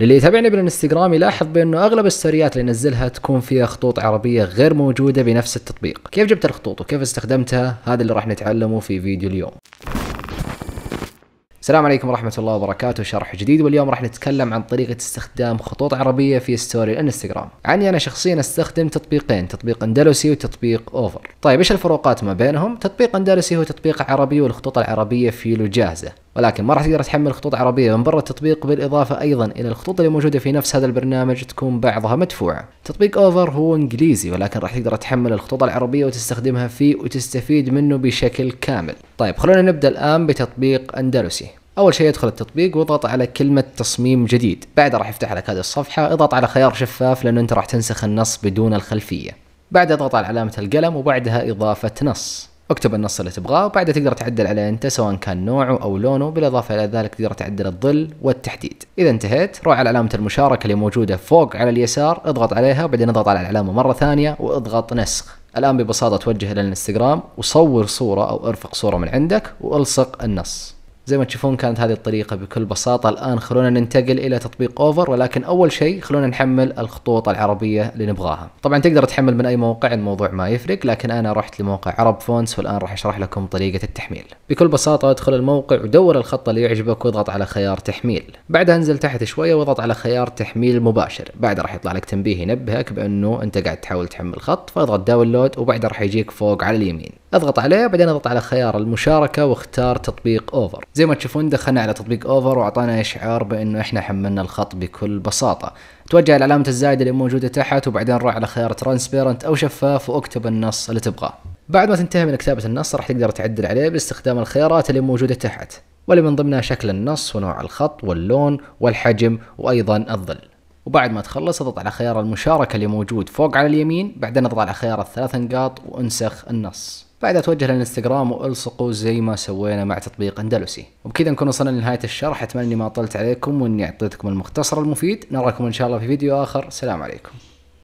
للي يتابعني بالانستغرام يلاحظ بانه اغلب السريات اللي نزلها تكون فيها خطوط عربيه غير موجوده بنفس التطبيق، كيف جبت الخطوط وكيف استخدمتها؟ هذا اللي راح نتعلمه في فيديو اليوم. السلام عليكم ورحمة الله وبركاته شرح جديد واليوم راح نتكلم عن طريقة استخدام خطوط عربية في ستوري الانستغرام عني أنا شخصيا استخدم تطبيقين تطبيق أندلسي وتطبيق أوفر طيب إيش الفروقات ما بينهم؟ تطبيق أندلسي هو تطبيق عربي والخطوط العربية في له جاهزة ولكن ما راح تقدر تحمل خطوط عربيه من برا التطبيق بالاضافه ايضا الى الخطوط اللي موجوده في نفس هذا البرنامج تكون بعضها مدفوعه تطبيق اوفر هو انجليزي ولكن راح تقدر تحمل الخطوط العربيه وتستخدمها فيه وتستفيد منه بشكل كامل طيب خلونا نبدا الان بتطبيق اندلسي اول شيء ادخل التطبيق واضغط على كلمه تصميم جديد بعدها راح يفتح لك هذه الصفحه اضغط على خيار شفاف لانه انت راح تنسخ النص بدون الخلفيه بعدها اضغط على علامه القلم وبعدها اضافه نص اكتب النص اللي تبغاه وبعدها تقدر تعدل عليه انت سواء كان نوعه او لونه بالاضافه الى ذلك تقدر تعدل الظل والتحديد اذا انتهيت روح على علامه المشاركه اللي موجوده فوق على اليسار اضغط عليها وبعدين اضغط على العلامه مره ثانيه واضغط نسخ الان ببساطه توجه الى الانستغرام وصور صوره او ارفق صوره من عندك والصق النص زي ما تشوفون كانت هذه الطريقة بكل بساطة الآن خلونا ننتقل إلى تطبيق أوفر ولكن أول شيء خلونا نحمل الخطوط العربية اللي نبغاها طبعا تقدر تحمل من أي موقع الموضوع ما يفرق لكن أنا رحت لموقع عرب فونس والآن راح أشرح لكم طريقة التحميل بكل بساطة ادخل الموقع ودور الخط اللي يعجبك واضغط على خيار تحميل بعدها انزل تحت شوية واضغط على خيار تحميل مباشر بعدها راح يطلع لك تنبيه ينبهك بأنه أنت قاعد تحاول تحمل خط فاضغط داونلود وبعدها راح يجيك فوق على اليمين اضغط عليه بعدين اضغط على خيار المشاركه واختار تطبيق اوفر زي ما تشوفون دخلنا على تطبيق اوفر واعطانا اشعار بانه احنا حملنا الخط بكل بساطه توجه العلامة الزائد اللي موجوده تحت وبعدين روح على خيار ترانسبيرنت او شفاف واكتب النص اللي تبغاه بعد ما تنتهي من كتابه النص راح تقدر تعدل عليه باستخدام الخيارات اللي موجوده تحت واللي من ضمنها شكل النص ونوع الخط واللون والحجم وايضا الظل وبعد ما تخلص اضغط على خيار المشاركة اللي موجود فوق على اليمين بعدين اضغط على خيار الثلاث نقاط وانسخ النص بعدها توجه للانستغرام والصقوا زي ما سوينا مع تطبيق اندلسي وبكذا نكون وصلنا لنهايه الشرح اتمنى اني ما طلت عليكم واني اعطيتكم المختصر المفيد نراكم ان شاء الله في فيديو اخر سلام عليكم